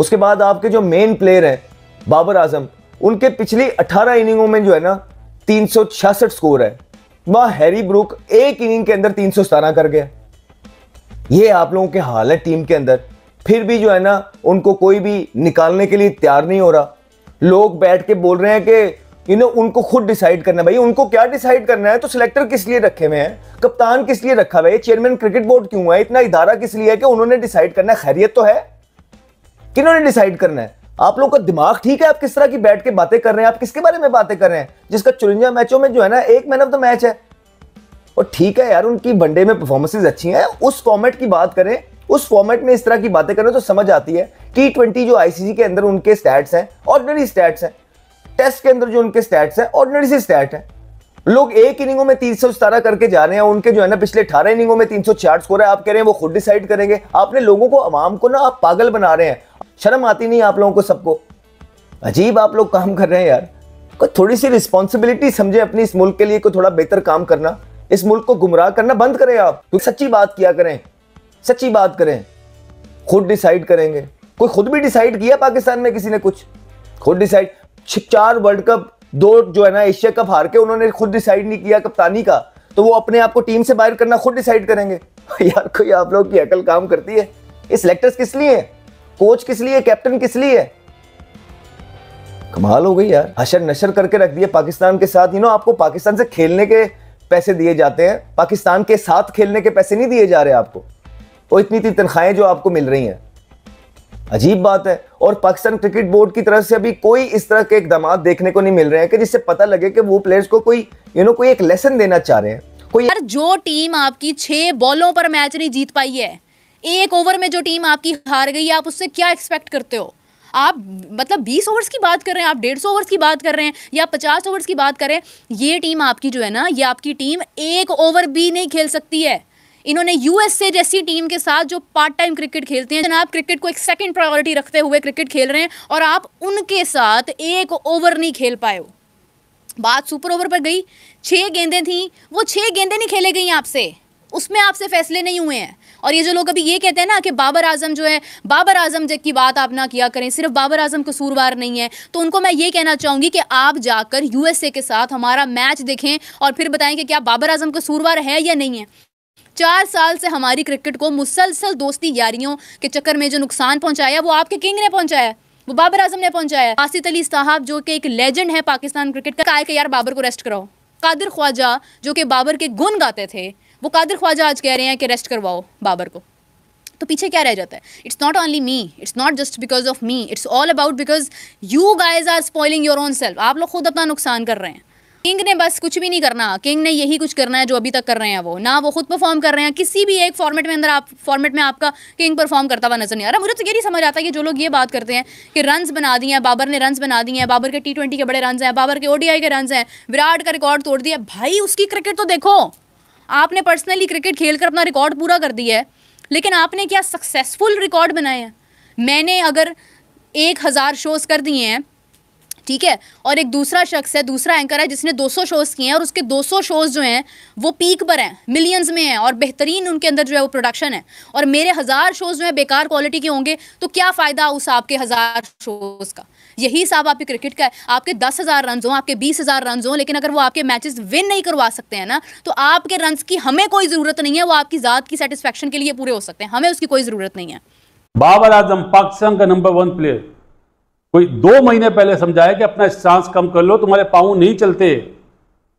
उसके बाद आपके जो मेन प्लेयर हैं बाबर आजम उनके पिछली 18 इनिंगों में जो है ना तीन स्कोर है वह हैरी ब्रुक एक इनिंग के अंदर तीन कर गया ये आप लोगों के हाल है टीम के अंदर फिर भी जो है ना उनको कोई भी निकालने के लिए तैयार नहीं हो रहा लोग बैठ के बोल रहे हैं कि यू नो उनको खुद डिसाइड करना है भाई उनको क्या डिसाइड करना है तो सिलेक्टर किस लिए रखे हुए हैं कप्तान किस लिए रखा हुआ है चेयरमैन क्रिकेट बोर्ड क्यों है इतना इदारा किस लिए है कि उन्होंने डिसाइड करना है खैरियत तो है किन्होंने डिसाइड करना है आप लोगों का दिमाग ठीक है आप किस तरह की बैठ के बातें कर रहे हैं आप किसके बारे में बातें कर रहे हैं जिसका चुनिंदा मैचों में जो है ना एक मैन ऑफ द मैच है और ठीक है यार उनकी वनडे में परफॉर्मेंसेज अच्छी हैं उस फॉर्मेट की बात करें उस फॉर्मेट में इस तरह की बातें करें तो समझ आती है टी ट्वेंटी जो आईसीसी के अंदर उनके स्टैट्स हैं ऑर्डनरी स्टैट्स हैं टेस्ट के अंदर जो उनके स्टैट्स हैं ऑर्डनरी से स्टैट हैं लोग एक इनिंगों में तीन सौ सतारह करके जा रहे हैं उनके जो है ना पिछले अठारह इनिंगों में तीन सौ छियाठ स्कोर है आप कह रहे हैं वो खुद डिसाइड करेंगे आपने लोगों को आवाम को ना आप पागल बना रहे हैं शर्म आती नहीं आप लोगों को सबको अजीब आप लोग काम कर रहे हैं यार कोई थोड़ी सी रिस्पॉन्सिबिलिटी समझे अपनी इस मुल्क के लिए कोई थोड़ा बेहतर काम करना इस मुल्क को गुमराह करना बंद करें आप तो सच्ची बात किया करें सच्ची बात करें खुद डिसाइड करेंगे कोई खुद भी डिसाइड किया पाकिस्तान में किसी ने कुछ खुद डिसाइड चार वर्ल्ड कप दो जो है ना एशिया कप हार के उन्होंने खुद डिसाइड नहीं किया कप्तानी का तो वो अपने आप को टीम से बाहर करना खुद डिसाइड करेंगे यार कोई आप लोग की अकल काम करती है ये सिलेक्टर्स किस लिए है कोच किस लिए कैप्टन किस लिए कमाल हो गई यार हशर नशर करके रख दिया पाकिस्तान के साथ यू नो आपको पाकिस्तान से खेलने के पैसे दिए जाते हैं पाकिस्तान के साथ खेलने के पैसे नहीं दिए जा रहे आपको और इतनी इतनी तनख्वाहें जो आपको मिल रही हैं अजीब बात है और पाकिस्तान क्रिकेट बोर्ड की तरफ से अभी कोई इस तरह के इकदाम देखने को नहीं मिल रहे हैं कि जिससे पता लगे कि वो प्लेयर्स को कोई यू नो कोई एक लेसन देना चाह रहे हैं कोई यार जो टीम आपकी छह बॉलों पर मैच नहीं जीत पाई है एक ओवर में जो टीम आपकी हार गई आप उससे क्या एक्सपेक्ट करते हो आप मतलब 20 ओवर्स की बात कर रहे हैं आप डेढ़ ओवर्स की बात कर रहे हैं या 50 ओवर्स की बात करें ये टीम आपकी जो है ना ये आपकी टीम एक ओवर भी नहीं खेल सकती है इन्होंने यूएसए जैसी टीम के साथ जो पार्ट टाइम क्रिकेट खेलते हैं जनाब क्रिकेट को एक सेकंड प्रायोरिटी रखते हुए क्रिकेट खेल रहे हैं और आप उनके साथ एक ओवर नहीं खेल पाए हो बात सुपर ओवर पर गई छः गेंदें थी वो छः गेंदें नहीं खेले गई आपसे उसमें आपसे फैसले नहीं हुए हैं और ये जो लोग अभी ये कहते हैं ना कि बाबर आजम जो है बाबर आजम की बात आप ना किया करें सिर्फ बाबर आजम कसूरवार नहीं है तो उनको मैं ये कहना चाहूंगी कि आप जाकर यूएसए के साथ हमारा मैच देखें और फिर बताएं कि क्या बाबर आजम कसूरवार है या नहीं है चार साल से हमारी क्रिकेट को मुसलसल दोस्ती यारियों के चक्कर में जो नुकसान पहुंचाया वो आपके किंग ने पहुंचाया वो बाबर आजम ने पहुंचाया आसिफ अली साहब जो कि एक लेजेंड है पाकिस्तान क्रिकेट का यार बाबर को रेस्ट कराओ कादिर ख्वाजा जो कि बाबर के गुण गाते थे वो कादिर ख्वाजा आज कह रहे हैं कि रेस्ट करवाओ बाबर को तो पीछे क्या रह जाता है it's not only me it's not just because of me it's all about because you guys are spoiling your own self आप लोग खुद अपना नुकसान कर रहे हैं किंग ने बस कुछ भी नहीं करना किंग ने यही कुछ करना है जो अभी तक कर रहे हैं वो ना वो खुद परफॉर्म कर रहे हैं किसी भी एक फॉर्मेट में अंदर आप फॉर्मेट में आपका किंग परफॉर्म करता हुआ नजर नहीं आ रहा मुझे तो ये नहीं समझ आता कि जो लोग ये बात करते हैं कि रन्स बना दिए हैं बाबर ने रन बना दिए हैं बाबर के टी के बड़े रन हैं बाबर के ओडीआई के रन हैं विराट का रिकॉर्ड तोड़ दिया भाई उसकी क्रिकेट तो देखो आपने पर्सनली क्रिकेट खेल कर अपना रिकॉर्ड पूरा कर दिया है लेकिन आपने क्या सक्सेसफुल रिकॉर्ड बनाए हैं मैंने अगर एक हज़ार शोज़ कर दिए हैं ठीक है और एक दूसरा शख्स है दूसरा एंकर है जिसने 200 शोज़ किए हैं और उसके 200 शोज़ जो हैं वो पीक पर हैं मिलियंस में हैं और बेहतरीन उनके अंदर जो है वो प्रोडक्शन है और मेरे हज़ार शोज़ जो हैं बेकार क्वालिटी के होंगे तो क्या फ़ायदा उस आपके हज़ार शोज़ का यही हिसाब आपके क्रिकेट का है आपके दस हज़ार रन हों आपके बीस हज़ार रन हों लेकिन अगर वो आपके मैचेस विन नहीं करवा सकते हैं ना तो आपके रन की हमें कोई ज़रूरत नहीं है वो आपकी ज़ात की सेटिस्फेक्शन के लिए पूरे हो सकते हैं हमें उसकी कोई ज़रूरत नहीं है बाबर आजम पाकिस्तान का नंबर वन प्लेयर कोई दो महीने पहले समझाया कि अपना स्टांस कम कर लो तुम्हारे पाँव नहीं चलते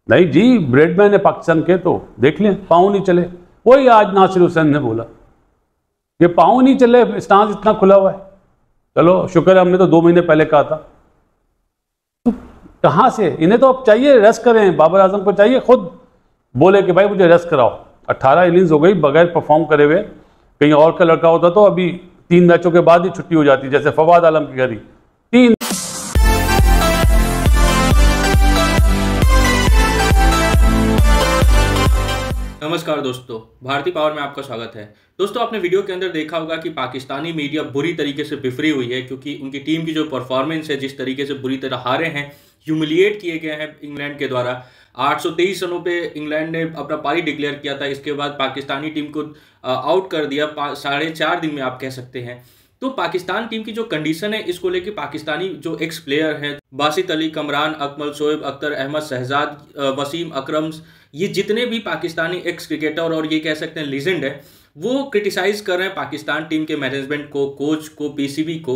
नहीं जी ब्रेडमैन है पाकिस्तान के तो देख लें पाँव नहीं चले वही आज नासिर हुसैन ने बोला ये पाँव नहीं चले स्टांस इतना खुला हुआ है चलो शुक्र है हमने तो दो महीने पहले कहा था तो कहाँ से इन्हें तो अब चाहिए रेस्ट करें बाबर आजम को चाहिए खुद बोले कि भाई मुझे रेस्ट कराओ अट्ठारह इनिंग्स हो गई बगैर परफॉर्म करे हुए कहीं और का लड़का होता तो अभी तीन मैचों के बाद ही छुट्टी हो जाती जैसे फवाद आलम की करी तीन नमस्कार दोस्तों भारतीय पावर में आपका स्वागत है दोस्तों आपने वीडियो के अंदर देखा होगा कि पाकिस्तानी मीडिया बुरी तरीके से बिफरी हुई है क्योंकि उनकी टीम की जो परफॉर्मेंस है जिस तरीके से बुरी तरह हारे हैं ह्यूमिलिएट किए गए हैं इंग्लैंड के द्वारा 823 रनों पे इंग्लैंड ने अपना पारी डिक्लेयर किया था इसके बाद पाकिस्तानी टीम को आउट कर दिया साढ़े चार दिन में आप कह सकते हैं तो पाकिस्तान टीम की जो कंडीशन है इसको लेके पाकिस्तानी जो एक्स प्लेयर हैं बासित अली कमरान अकमल शोएब अख्तर अहमद शहजाद वसीम अक्रम ये जितने भी पाकिस्तानी एक्स क्रिकेटर और ये कह सकते हैं लीजेंड है वो क्रिटिसाइज़ कर रहे हैं पाकिस्तान टीम के मैनेजमेंट को कोच को पीसीबी को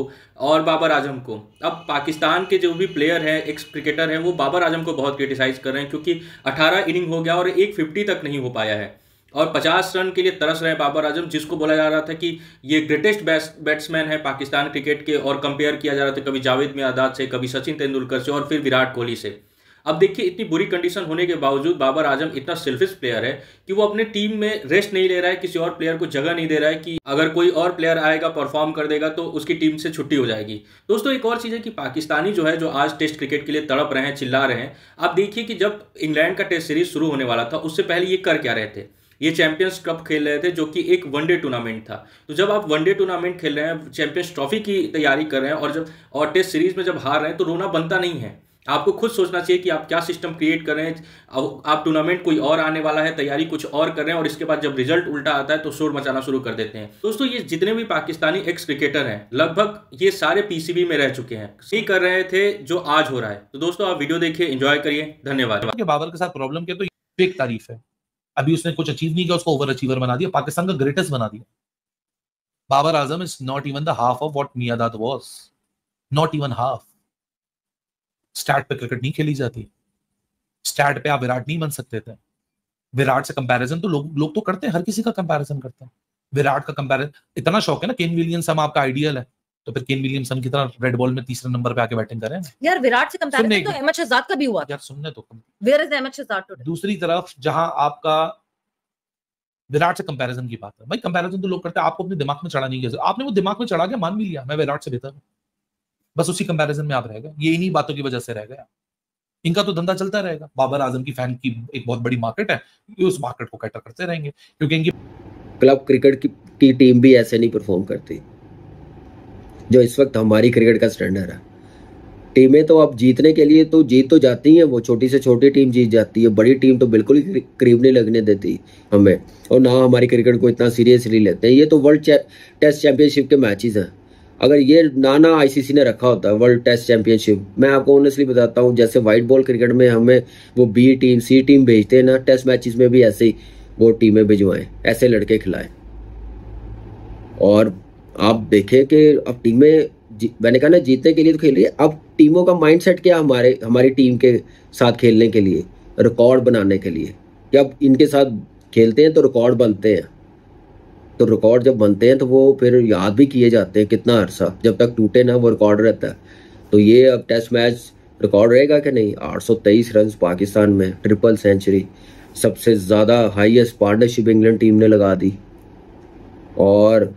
और बाबर आजम को अब पाकिस्तान के जो भी प्लेयर हैं एक्स क्रिकेटर हैं वो बाबर आजम को बहुत क्रिटिसाइज़ कर रहे हैं क्योंकि 18 इनिंग हो गया और एक फिफ्टी तक नहीं हो पाया है और 50 रन के लिए तरस रहे बाबर आजम जिसको बोला जा रहा था कि ये ग्रेटेस्ट बैट्समैन है पाकिस्तान क्रिकेट के और कंपेयर किया जा रहा था कभी जावेद मियादाद से कभी सचिन तेंदुलकर से और फिर विराट कोहली से अब देखिए इतनी बुरी कंडीशन होने के बावजूद बाबर आजम इतना सेल्फिश प्लेयर है कि वो अपने टीम में रेस्ट नहीं ले रहा है किसी और प्लेयर को जगह नहीं दे रहा है कि अगर कोई और प्लेयर आएगा परफॉर्म कर देगा तो उसकी टीम से छुट्टी हो जाएगी दोस्तों एक और चीज़ है कि पाकिस्तानी जो है जो आज टेस्ट क्रिकेट के लिए तड़प रहे हैं चिल्ला रहे हैं आप देखिए कि जब इंग्लैंड का टेस्ट सीरीज शुरू होने वाला था उससे पहले ये कर क्या रहे थे ये चैंपियंस कप खेल रहे थे जो कि एक वनडे टूर्नामेंट था तो जब आप वनडे टूर्नामेंट खेल रहे हैं चैंपियंस ट्रॉफी की तैयारी कर रहे हैं और जब और टेस्ट सीरीज में जब हार रहे हैं तो रोना बनता नहीं है आपको खुद सोचना चाहिए कि आप क्या सिस्टम क्रिएट कर रहे हैं आप टूर्नामेंट कोई और आने वाला है तैयारी कुछ और कर रहे हैं और इसके बाद जब रिजल्ट उल्टा आता है तो शोर मचाना शुरू कर देते हैं दोस्तों ये जितने भी पाकिस्तानी एक्स क्रिकेटर हैं लगभग ये सारे पीसीबी में रह चुके हैं सी कर रहे थे जो आज हो रहा है तो दोस्तों आप वीडियो देखिए इंजॉय करिए धन्यवाद बाबर के साथ प्रॉब्लम के तो एक तारीफ है अभी उसने कुछ अचीव नहीं किया उसको ओवर अचीवर बना दिया पाकिस्तान का ग्रेटेस्ट बना दिया Babar Azam is not even the half of what Miandad was not even half stat पे क्रिकेट नहीं खेली जाती स्टैट पे आप विराट नहीं बन सकते थे विराट से कंपैरिजन तो लोग लोग तो करते हैं हर किसी का कंपैरिजन करते हैं विराट का कंपैरिजन इतना शौक है ना केन विलियंस हम आपका आइडियल है तो फिर केन विलियमसन की तरह रेड बॉल में तीसरे नंबर पे आके बैटिंग करें यार विराट से कंपेयर तो एमएच शहजाद का भी हुआ यार सुनने तो where is MH Shahzad today दूसरी तरफ जहां आपका विराट से कंपैरिजन की बात है भाई कंपैरिजन तो लोग करते हैं आपको अपने दिमाग में चढ़ा नहीं गया आपने वो दिमाग में चढ़ा के मान भी लिया मैं विराट से बेहतर हूँ बस उसी कंपैरिजन में आप रह गए ये इन्हीं बातों की वजह से रह गया इनका तो धंधा चलता रहेगा बाबर आजम की फैन की एक बहुत बड़ी मार्केट है ये उस मार्केट को कैटर करते रहेंगे क्योंकि इनकी क्लब क्रिकेट की टीम भी ऐसे नहीं परफॉर्म करती जो इस वक्त हमारी क्रिकेट का स्टैंडर्ड है टीमें तो अब जीतने के लिए तो जीत तो जाती हैं वो छोटी से छोटी टीम जीत जाती है बड़ी टीम तो बिल्कुल ही करीब नहीं लगने देती हमें और ना हमारी क्रिकेट को इतना सीरियसली लेते हैं ये तो वर्ल्ड टेस्ट चैंपियनशिप के मैचेस हैं अगर ये ना ना आईसीसी ने रखा होता है वर्ल्ड टेस्ट चैंपियनशिप मैं आपको ऑनेस्टली बताता हूँ जैसे व्हाइट बॉल क्रिकेट में हमें वो बी टीम सी टीम भेजते हैं ना टेस्ट मैचेस में भी ऐसे ही वो टीमें भिजवाएं ऐसे लड़के खिलाएं और आप देखें कि अब टीमें मैंने कहा ना जीतने के लिए तो खेल रही है अब टीमों का माइंडसेट क्या हमारे हमारी टीम के साथ खेलने के लिए रिकॉर्ड बनाने के लिए कि अब इनके साथ खेलते हैं तो रिकॉर्ड बनते हैं तो रिकॉर्ड जब बनते हैं तो वो फिर याद भी किए जाते हैं कितना अरसा जब तक टूटे ना वो रिकॉर्ड रहता है तो ये अब टेस्ट मैच रिकॉर्ड रहेगा कि नहीं आठ रन पाकिस्तान में ट्रिपल सेंचुरी सबसे ज़्यादा हाइएस्ट पार्टनरशिप इंग्लैंड टीम ने लगा दी और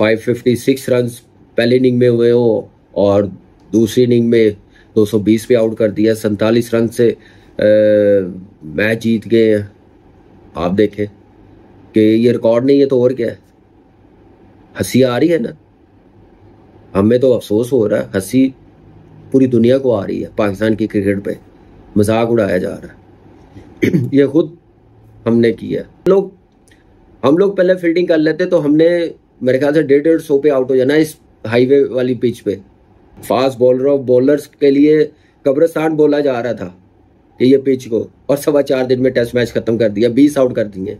556 रन पहले इनिंग में हुए हो और दूसरी इनिंग में 220 पे आउट कर दिया सैतालीस रन से मैच जीत गए आप देखें कि ये रिकॉर्ड नहीं है तो और क्या है हंसी आ रही है ना हमें तो अफसोस हो रहा है हंसी पूरी दुनिया को आ रही है पाकिस्तान की क्रिकेट पे मजाक उड़ाया जा रहा है ये खुद हमने किया लोग हम लोग पहले फील्डिंग कर लेते तो हमने मेरे ख्याल से डेढ़ डेढ़ सौ पे आउट हो जाना इस हाईवे वाली पिच पे फास्ट बॉलर और बॉलर्स के लिए कब्रस्तान बोला जा रहा था कि ये पिच को और सवा चार दिन में टेस्ट मैच खत्म कर दिया बीस आउट कर दिए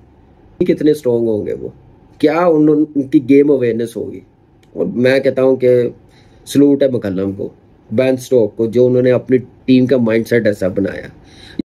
कितने स्ट्रॉन्ग होंगे वो क्या उन, उनकी गेम अवेयरनेस होगी और मैं कहता हूँ कि सलूट है मकलम को बैन स्टोक को जो उन्होंने अपनी टीम का माइंडसेट ऐसा बनाया